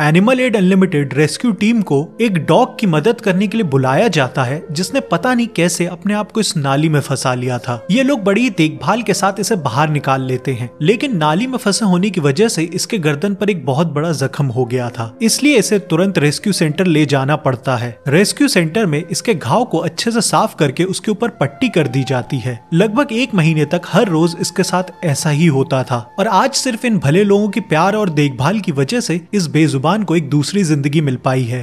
animal aid unlimited rescue team को एक dog की मदद करने के लिए बुलाया जाता है जिसने पता नहीं कैसे अपने आप को इस नाली में फंसा लिया था ये लोग बड़ी देखभाल के साथ इसे बाहर निकाल लेते हैं लेकिन नाली में फंसे होने की वजह से इसके गर्दन पर एक बहुत बड़ा जख्म हो गया था इसलिए इसे तुरंत रेस्क्यू सेंटर ले जाना पड़ता है रेस्क्यू सेंटर में इसके घाव को अच्छे से साफ करके उसके ऊपर पट्टी कर दी जाती है लगभग एक महीने तक हर रोज इसके साथ ऐसा ही होता था और आज सिर्फ इन भले लोगों के प्यार और देखभाल की वजह से इस बेजुबान मुसलमान को एक दूसरी जिंदगी मिल पाई है